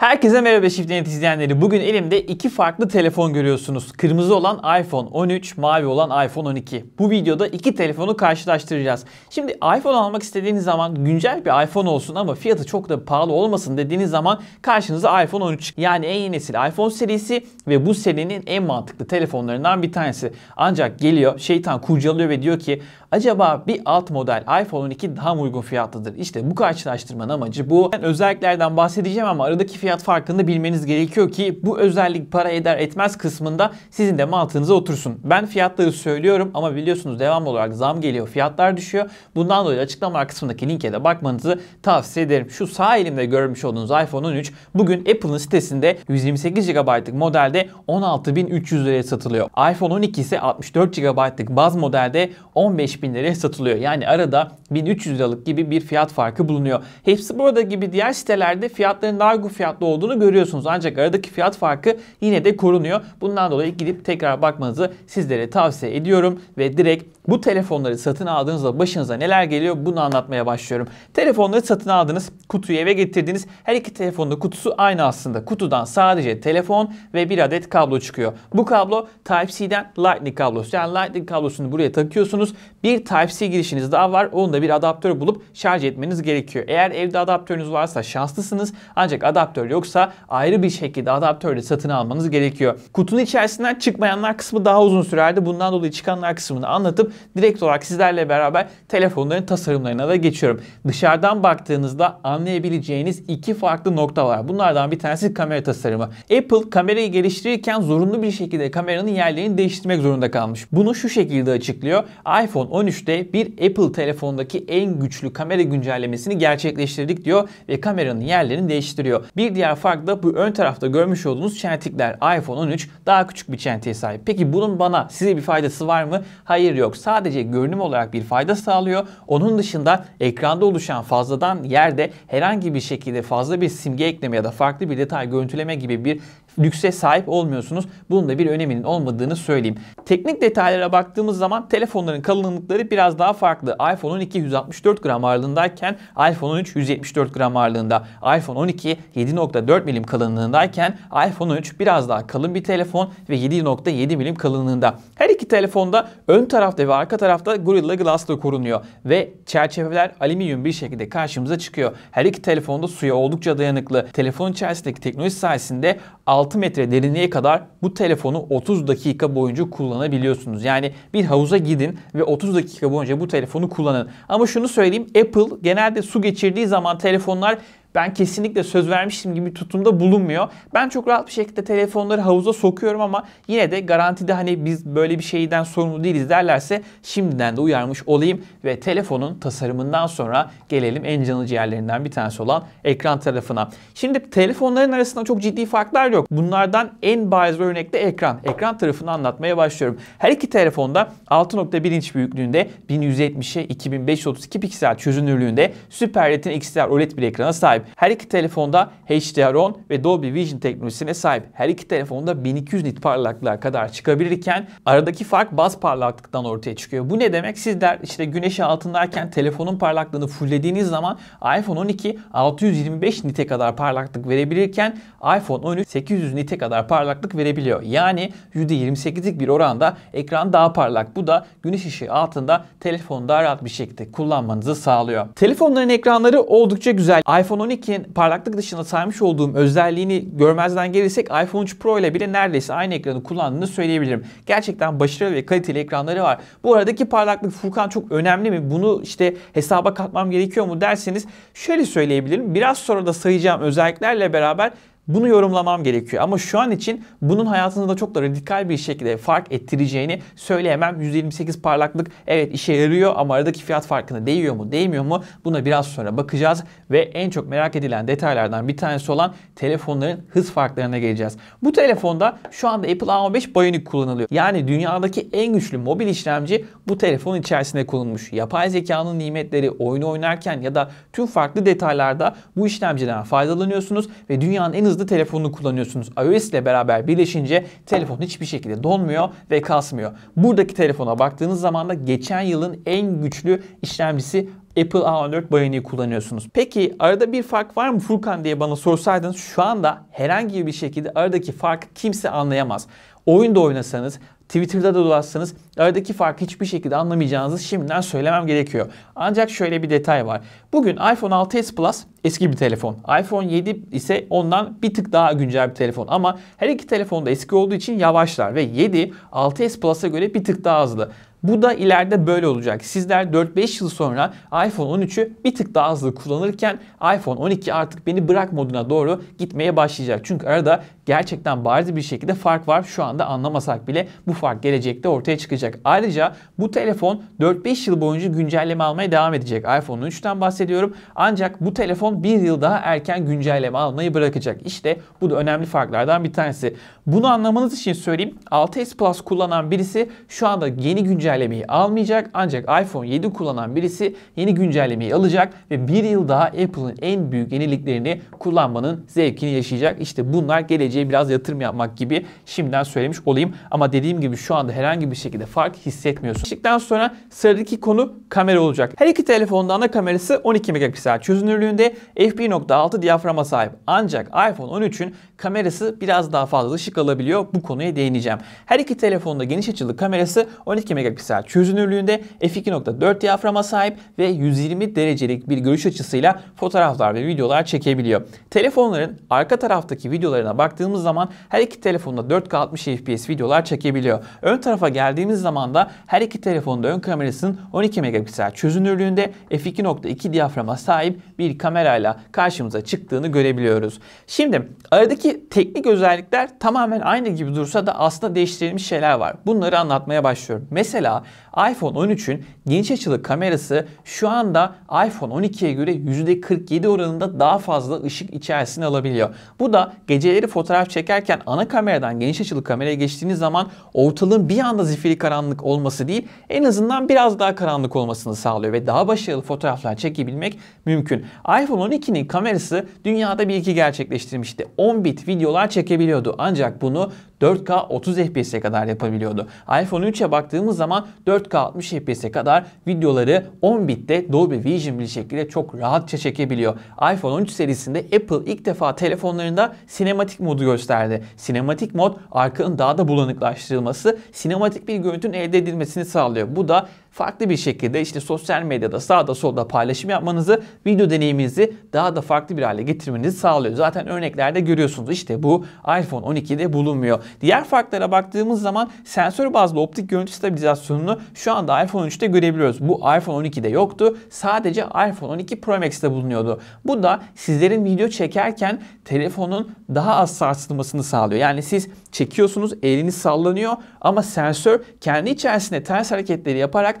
Herkese merhaba Shiftnet izleyenleri. Bugün elimde iki farklı telefon görüyorsunuz. Kırmızı olan iPhone 13, mavi olan iPhone 12. Bu videoda iki telefonu karşılaştıracağız. Şimdi iPhone almak istediğiniz zaman güncel bir iPhone olsun ama fiyatı çok da pahalı olmasın dediğiniz zaman karşınıza iPhone 13 yani en yeni nesil iPhone serisi ve bu serinin en mantıklı telefonlarından bir tanesi. Ancak geliyor şeytan kurcalıyor ve diyor ki acaba bir alt model iPhone 12 daha mı uygun fiyatlıdır? İşte bu karşılaştırmanın amacı bu. Ben özelliklerden bahsedeceğim ama aradaki fiyat maliyat farkını bilmeniz gerekiyor ki bu özellik para eder etmez kısmında sizin de mantığınıza otursun. Ben fiyatları söylüyorum ama biliyorsunuz devamlı olarak zam geliyor, fiyatlar düşüyor. Bundan dolayı açıklamalar kısmındaki linke de bakmanızı tavsiye ederim. Şu sağ elimde görmüş olduğunuz iPhone 13 bugün Apple'ın sitesinde 128 GB'lık modelde 16.300 liraya satılıyor. iPhone 12 ise 64 GB'lık baz modelde 15.000 liraya satılıyor. Yani arada 1300 liralık gibi bir fiyat farkı bulunuyor. Hepsi burada gibi diğer sitelerde fiyatların daha uygun fiyat farklı olduğunu görüyorsunuz. Ancak aradaki fiyat farkı yine de korunuyor. Bundan dolayı gidip tekrar bakmanızı sizlere tavsiye ediyorum ve direkt bu telefonları satın aldığınızda başınıza neler geliyor bunu anlatmaya başlıyorum. Telefonları satın aldınız, kutuyu eve getirdiniz. Her iki telefonun kutusu aynı aslında. Kutudan sadece telefon ve bir adet kablo çıkıyor. Bu kablo Type-C'den Lightning kablosu. Yani Lightning kablosunu buraya takıyorsunuz. Bir Type-C girişiniz daha var. Onu da bir adaptör bulup şarj etmeniz gerekiyor. Eğer evde adaptörünüz varsa şanslısınız. Ancak adaptör yoksa ayrı bir şekilde adaptörle satın almanız gerekiyor. Kutunun içerisinden çıkmayanlar kısmı daha uzun sürerdi. Bundan dolayı çıkanlar kısmını anlatıp direkt olarak sizlerle beraber telefonların tasarımlarına da geçiyorum. Dışarıdan baktığınızda anlayabileceğiniz iki farklı nokta var. Bunlardan bir tanesi kamera tasarımı. Apple kamerayı geliştirirken zorunlu bir şekilde kameranın yerlerini değiştirmek zorunda kalmış. Bunu şu şekilde açıklıyor. iPhone 13'te bir Apple telefondaki en güçlü kamera güncellemesini gerçekleştirdik diyor ve kameranın yerlerini değiştiriyor. Bir diğer fark da bu ön tarafta görmüş olduğunuz çentikler. iPhone 13 daha küçük bir çentiğe sahip. Peki bunun bana size bir faydası var mı? Hayır yok. Sadece görünüm olarak bir fayda sağlıyor. Onun dışında ekranda oluşan fazladan yerde herhangi bir şekilde fazla bir simge ekleme ya da farklı bir detay görüntüleme gibi bir lükse sahip olmuyorsunuz. Bunun da bir öneminin olmadığını söyleyeyim. Teknik detaylara baktığımız zaman telefonların kalınlıkları biraz daha farklı. iPhone'un 264 gram ağırlığındayken iPhone 13 174 gram ağırlığında. iPhone 12 7.4 milim kalınlığındayken iPhone 13 biraz daha kalın bir telefon ve 7.7 milim kalınlığında. Her iki telefonda ön tarafta ve arka tarafta Gorilla Glass'la korunuyor ve çerçeveler alüminyum bir şekilde karşımıza çıkıyor. Her iki telefonda suya oldukça dayanıklı. Telefonun içerisindeki teknoloji sayesinde 6 metre derinliğe kadar bu telefonu 30 dakika boyunca kullanabiliyorsunuz. Yani bir havuza gidin ve 30 dakika boyunca bu telefonu kullanın. Ama şunu söyleyeyim Apple genelde su geçirdiği zaman telefonlar ben kesinlikle söz vermiştim gibi tutumda bulunmuyor. Ben çok rahat bir şekilde telefonları havuza sokuyorum ama yine de garantide hani biz böyle bir şeyden sorumlu değiliz derlerse şimdiden de uyarmış olayım ve telefonun tasarımından sonra gelelim en canlı ciğerlerinden bir tanesi olan ekran tarafına. Şimdi telefonların arasında çok ciddi farklar yok. Bunlardan en bariz örnekte ekran. Ekran tarafını anlatmaya başlıyorum. Her iki telefonda 6.1 inç büyüklüğünde 1170'e 2532 piksel çözünürlüğünde Super Retina XDR OLED bir ekrana sahip sahip. Her iki telefonda HDR10 ve Dolby Vision teknolojisine sahip. Her iki telefonda 1200 nit parlaklığa kadar çıkabilirken aradaki fark baz parlaklıktan ortaya çıkıyor. Bu ne demek? Sizler işte güneş altındayken telefonun parlaklığını fulllediğiniz zaman iPhone 12 625 nite kadar parlaklık verebilirken iPhone 13 800 nite kadar parlaklık verebiliyor. Yani %28'lik bir oranda ekran daha parlak. Bu da güneş ışığı altında telefonu daha rahat bir şekilde kullanmanızı sağlıyor. Telefonların ekranları oldukça güzel. iPhone 12 12'in parlaklık dışında saymış olduğum özelliğini görmezden gelirsek iPhone 3 Pro ile bile neredeyse aynı ekranı kullandığını söyleyebilirim. Gerçekten başarılı ve kaliteli ekranları var. Bu aradaki parlaklık Furkan çok önemli mi? Bunu işte hesaba katmam gerekiyor mu derseniz şöyle söyleyebilirim. Biraz sonra da sayacağım özelliklerle beraber bunu yorumlamam gerekiyor. Ama şu an için bunun hayatınızda çok da radikal bir şekilde fark ettireceğini söyleyemem. 128 parlaklık evet işe yarıyor ama aradaki fiyat farkını değiyor mu değmiyor mu buna biraz sonra bakacağız. Ve en çok merak edilen detaylardan bir tanesi olan telefonların hız farklarına geleceğiz. Bu telefonda şu anda Apple A15 Bionic kullanılıyor. Yani dünyadaki en güçlü mobil işlemci bu telefonun içerisinde kullanılmış. Yapay zekanın nimetleri oyunu oynarken ya da tüm farklı detaylarda bu işlemciden faydalanıyorsunuz ve dünyanın en hızlı hızlı telefonunu kullanıyorsunuz. iOS ile beraber birleşince telefon hiçbir şekilde donmuyor ve kasmıyor. Buradaki telefona baktığınız zaman da geçen yılın en güçlü işlemcisi Apple A14 Bionic'i kullanıyorsunuz. Peki arada bir fark var mı Furkan diye bana sorsaydınız şu anda herhangi bir şekilde aradaki farkı kimse anlayamaz. Oyunda oynasanız, Twitter'da da dolaşsanız aradaki farkı hiçbir şekilde anlamayacağınızı şimdiden söylemem gerekiyor. Ancak şöyle bir detay var. Bugün iPhone 6s Plus eski bir telefon. iPhone 7 ise ondan bir tık daha güncel bir telefon. Ama her iki telefon da eski olduğu için yavaşlar ve 7 6s Plus'a göre bir tık daha hızlı. Bu da ileride böyle olacak. Sizler 4-5 yıl sonra iPhone 13'ü bir tık daha hızlı kullanırken iPhone 12 artık beni bırak moduna doğru gitmeye başlayacak. Çünkü arada gerçekten bariz bir şekilde fark var. Şu anda anlamasak bile bu fark gelecekte ortaya çıkacak. Ayrıca bu telefon 4-5 yıl boyunca güncelleme almaya devam edecek. iPhone 13'ten bahsediyorum. Ancak bu telefon 1 yıl daha erken güncelleme almayı bırakacak. İşte bu da önemli farklardan bir tanesi. Bunu anlamanız için söyleyeyim. 6s Plus kullanan birisi şu anda yeni güncelleme güncellemeyi almayacak ancak iPhone 7 kullanan birisi yeni güncellemeyi alacak ve bir yıl daha Apple'ın en büyük yeniliklerini kullanmanın zevkini yaşayacak. İşte bunlar geleceğe biraz yatırım yapmak gibi şimdiden söylemiş olayım. Ama dediğim gibi şu anda herhangi bir şekilde fark hissetmiyorsun. Çıktıktan sonra sıradaki konu kamera olacak. Her iki telefonda ana kamerası 12 megapiksel çözünürlüğünde f1.6 diyaframa sahip. Ancak iPhone 13'ün kamerası biraz daha fazla ışık alabiliyor. Bu konuya değineceğim. Her iki telefonda geniş açılı kamerası 12 megapiksel megapiksel çözünürlüğünde f2.4 diyaframa sahip ve 120 derecelik bir görüş açısıyla fotoğraflar ve videolar çekebiliyor. Telefonların arka taraftaki videolarına baktığımız zaman her iki telefonda 4K 60 FPS videolar çekebiliyor. Ön tarafa geldiğimiz zaman da her iki telefonda ön kamerasının 12 megapiksel çözünürlüğünde f2.2 diyaframa sahip bir kamerayla karşımıza çıktığını görebiliyoruz. Şimdi aradaki teknik özellikler tamamen aynı gibi dursa da aslında değiştirilmiş şeyler var. Bunları anlatmaya başlıyorum. Mesela Mesela iPhone 13'ün geniş açılı kamerası şu anda iPhone 12'ye göre %47 oranında daha fazla ışık içerisine alabiliyor. Bu da geceleri fotoğraf çekerken ana kameradan geniş açılı kameraya geçtiğiniz zaman ortalığın bir anda zifiri karanlık olması değil en azından biraz daha karanlık olmasını sağlıyor ve daha başarılı fotoğraflar çekebilmek mümkün. iPhone 12'nin kamerası dünyada bir iki gerçekleştirmişti. 10 bit videolar çekebiliyordu ancak bunu 4K 30 FPS'e kadar yapabiliyordu. iPhone 3'e baktığımız zaman ama 4K 60 FPS'e kadar videoları 10 bitte Dolby Vision bir şekilde çok rahatça çekebiliyor. iPhone 13 serisinde Apple ilk defa telefonlarında sinematik modu gösterdi. Sinematik mod arkanın daha da bulanıklaştırılması, sinematik bir görüntünün elde edilmesini sağlıyor. Bu da farklı bir şekilde işte sosyal medyada sağda solda paylaşım yapmanızı, video deneyiminizi daha da farklı bir hale getirmenizi sağlıyor. Zaten örneklerde görüyorsunuz işte bu iPhone 12'de bulunmuyor. Diğer farklara baktığımız zaman sensör bazlı optik görüntü stabilizasyonunu şu anda iPhone 13'te görebiliyoruz. Bu iPhone 12'de yoktu. Sadece iPhone 12 Pro Max'te bulunuyordu. Bu da sizlerin video çekerken telefonun daha az sarsılmasını sağlıyor. Yani siz çekiyorsunuz eliniz sallanıyor ama sensör kendi içerisinde ters hareketleri yaparak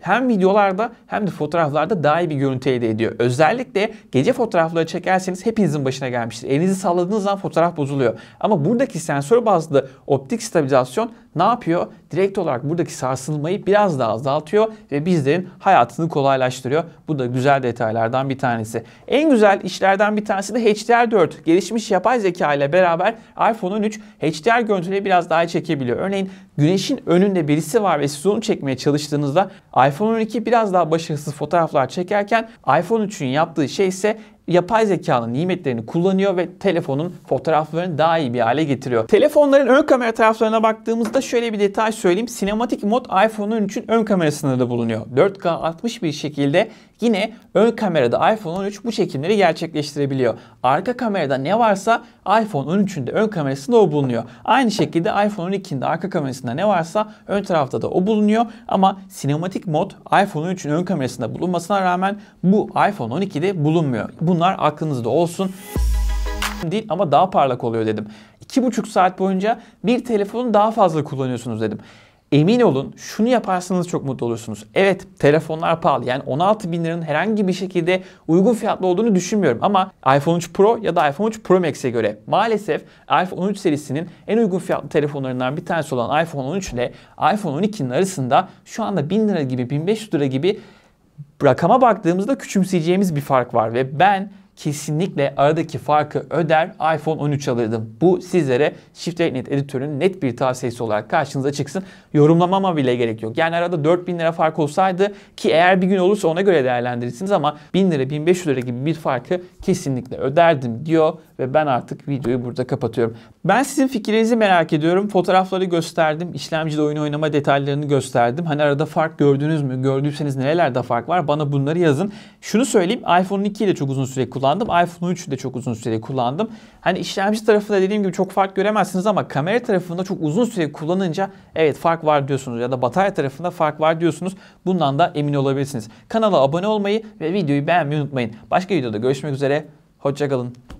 hem videolarda hem de fotoğraflarda daha iyi bir görüntü elde ediyor. Özellikle gece fotoğrafları çekerseniz hepinizin başına gelmiştir. Elinizi salladığınız zaman fotoğraf bozuluyor. Ama buradaki sensör bazlı optik stabilizasyon ne yapıyor? Direkt olarak buradaki sarsılmayı biraz daha azaltıyor ve bizlerin hayatını kolaylaştırıyor. Bu da güzel detaylardan bir tanesi. En güzel işlerden bir tanesi de HDR4. Gelişmiş yapay zeka ile beraber iPhone 13 HDR görüntüleri biraz daha iyi çekebiliyor. Örneğin güneşin önünde birisi var ve siz onu çekmeye çalıştığınızda iPhone 12 biraz daha başarısız fotoğraflar çekerken iPhone 3'ün yaptığı şey ise yapay zekanın nimetlerini kullanıyor ve telefonun fotoğraflarını daha iyi bir hale getiriyor. Telefonların ön kamera taraflarına baktığımızda şöyle bir detay söyleyeyim. Sinematik mod iPhone 13'ün ön kamerasında da bulunuyor. 4K 60 bir şekilde Yine ön kamerada iPhone 13 bu çekimleri gerçekleştirebiliyor. Arka kamerada ne varsa iPhone 13'ün de ön kamerasında o bulunuyor. Aynı şekilde iPhone 12'nin de arka kamerasında ne varsa ön tarafta da o bulunuyor. Ama sinematik mod iPhone 13'ün ön kamerasında bulunmasına rağmen bu iPhone 12'de bulunmuyor. Bunlar aklınızda olsun değil ama daha parlak oluyor dedim. 2,5 saat boyunca bir telefonu daha fazla kullanıyorsunuz dedim. Emin olun şunu yaparsanız çok mutlu olursunuz. Evet telefonlar pahalı. Yani 16 bin liranın herhangi bir şekilde uygun fiyatlı olduğunu düşünmüyorum. Ama iPhone 3 Pro ya da iPhone 3 Pro Max'e göre maalesef iPhone 13 serisinin en uygun fiyatlı telefonlarından bir tanesi olan iPhone 13 ile iPhone 12'nin arasında şu anda 1000 lira gibi 1500 lira gibi rakama baktığımızda küçümseyeceğimiz bir fark var ve ben kesinlikle aradaki farkı öder iPhone 13 alırdım. Bu sizlere ShiftRate.net editörünün net bir tavsiyesi olarak karşınıza çıksın. Yorumlamama bile gerek yok. Yani arada 4000 lira fark olsaydı ki eğer bir gün olursa ona göre değerlendirirsiniz ama 1000 lira 1500 lira gibi bir farkı kesinlikle öderdim diyor ve ben artık videoyu burada kapatıyorum. Ben sizin fikirlerinizi merak ediyorum. Fotoğrafları gösterdim. İşlemcide oyun oynama detaylarını gösterdim. Hani arada fark gördünüz mü? Gördüyseniz nerelerde fark var? Bana bunları yazın. Şunu söyleyeyim. iPhone 2'yi de çok uzun süre kullandım. iPhone 3'ü de çok uzun süre kullandım. Hani işlemci tarafında dediğim gibi çok fark göremezsiniz ama kamera tarafında çok uzun süre kullanınca evet fark var diyorsunuz. Ya da batarya tarafında fark var diyorsunuz. Bundan da emin olabilirsiniz. Kanala abone olmayı ve videoyu beğenmeyi unutmayın. Başka videoda görüşmek üzere. Hoşçakalın.